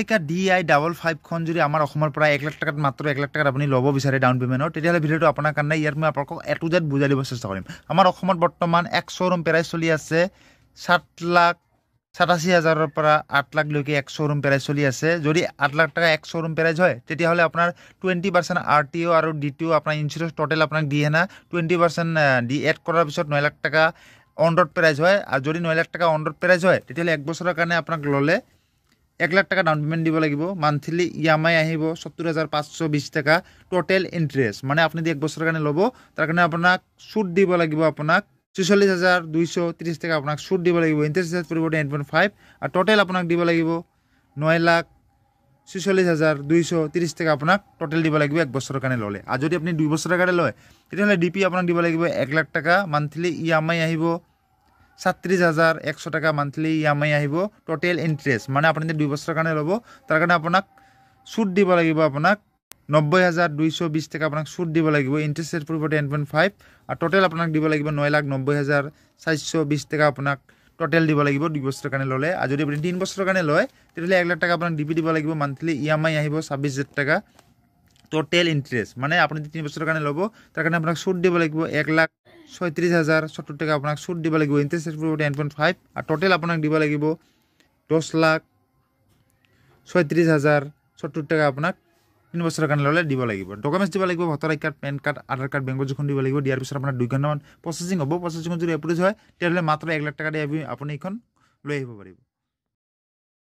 অট্টালিকা ডি আই ডাবল ফাইভখন যদি আমাৰ অসমৰ পৰা এক লাখ টকাত মাত্ৰ এক লাখ টকাত আপুনি ল'ব বিচাৰে ডাউন পে'মেণ্টৰ তেতিয়াহ'লে ভিডিঅ'টো আপোনাৰ কাৰণে ইয়াত মই আপোনালোকক এ টু জেড বুজাই দিব চেষ্টা কৰিম আমাৰ অসমত বৰ্তমান এক শ্ব'ৰুম পেৰাই চলি আছে সাত লাখ সাতাশী হাজাৰৰ পৰা আঠ লাখলৈকে এক শ্ব'ৰুম পেৰাইজ চলি আছে যদি আঠ লাখ টকা এক শ্ব'ৰুম পেৰাইজ হয় তেতিয়াহ'লে আপোনাৰ twenty percent R T O' আৰু ডি টি অ' আপোনাৰ ইঞ্চুৰেঞ্চ ট'টেল আপোনাক দিয়ে না টুৱেণ্টি পাৰ্চেণ্ট ডি এড কৰাৰ পিছত ন লাখ টকা অন ৰ'ড পেৰাইজ হয় আৰু যদি ন লাখ টকা অন ৰ'ড পেৰাইজ হয় তেতিয়াহ'লে এক বছৰৰ কাৰণে আপোনাক ল'লে এক লাখ টাকা ডাউন পেমেণ্ট দিব লাগিব মান্থলি ই এম আই আহিব সত্তৰ হাজাৰ পাঁচশ বিছ টকা টোটেল ইণ্টাৰেষ্ট মানে আপুনি যদি এক বছৰৰ কাৰণে ল'ব তাৰ কাৰণে আপোনাক ছুট দিব লাগিব আপোনাক ছয়চল্লিছ হাজাৰ দুইশ ত্ৰিছ টকা আপোনাক চুট দিব লাগিব ইণ্টাৰেষ্ট ৰেট পৰিৱৰ্তে এইট পইণ্ট ফাইভ আৰু টোটেল আপোনাক দিব লাগিব ন লাখ ছয়চল্লিছ হাজাৰ দুইশ ত্ৰিছ টকা আপোনাক টোটেল দিব লাগিব এক বছৰৰ কাৰণে ল'লে আৰু যদি আপুনি দুই বছৰৰ কাৰণে লয় তেতিয়াহ'লে ডি পি আপোনাক দিব লাগিব এক লাখ টকা মান্থলি ই এম আই আহিব ছাত্ৰিছ হাজাৰ একশ টকা মান্থলি ই এম আই আহিব টোটেল ইণ্টাৰেষ্ট মানে আপুনি দুই বছৰৰ কাৰণে ল'ব তাৰ কাৰণে আপোনাক ছুট দিব লাগিব আপোনাক নব্বৈ হাজাৰ দুইশ বিছ টকা আপোনাক ছুট দিব লাগিব ইণ্টাৰেষ্ট ৰেট পৰিব টেন পইণ্ট ফাইভ আৰু টোটেল আপোনাক দিব লাগিব ন লাখ নব্বৈ হাজাৰ চাৰিশ বিছ টকা আপোনাক টোটেল দিব লাগিব দুই বছৰৰ কাৰণে ল'লে আৰু যদি আপুনি বছৰৰ কাৰণে লয় তেতিয়াহ'লে এক লাখ টকা আপোনাক ডিপি দিব লাগিব মান্থলি ই এম আই আহিব ছাব্বিছ হাজাৰ টকা টোটেল ইণ্টাৰেষ্ট মানে আপুনি যদি তিনিবছৰৰ কাৰণে ল'ব তাৰ কাৰণে আপোনাক ছুট দিব লাগিব এক লাখ ছয়ত্ৰিছ হাজাৰ সত্তৰ টকা আপোনাক চুট দিব লাগিব interest rate ten point five আৰু ট'টেল আপোনাক দিব লাগিব দহ লাখ ছয়ত্ৰিছ হাজাৰ সত্তৰ টকা আপোনাক তিনি বছৰৰ কাৰণে ল'লে দিব লাগিব ডকুমেণ্টছ দিব লাগিব voter I card pan card Aadhaar card বেংকৰ যিখন দিব লাগিব দিয়াৰ পিছত আপোনাৰ দুই ঘণ্টামান প্ৰচেছিং হ'ব প্ৰচেছিং যদি এপ্ৰুভ হয় তেতিয়াহ'লে মাত্ৰ এক লাখ টকা দি আপুনি এইখন লৈ আহিব পাৰিব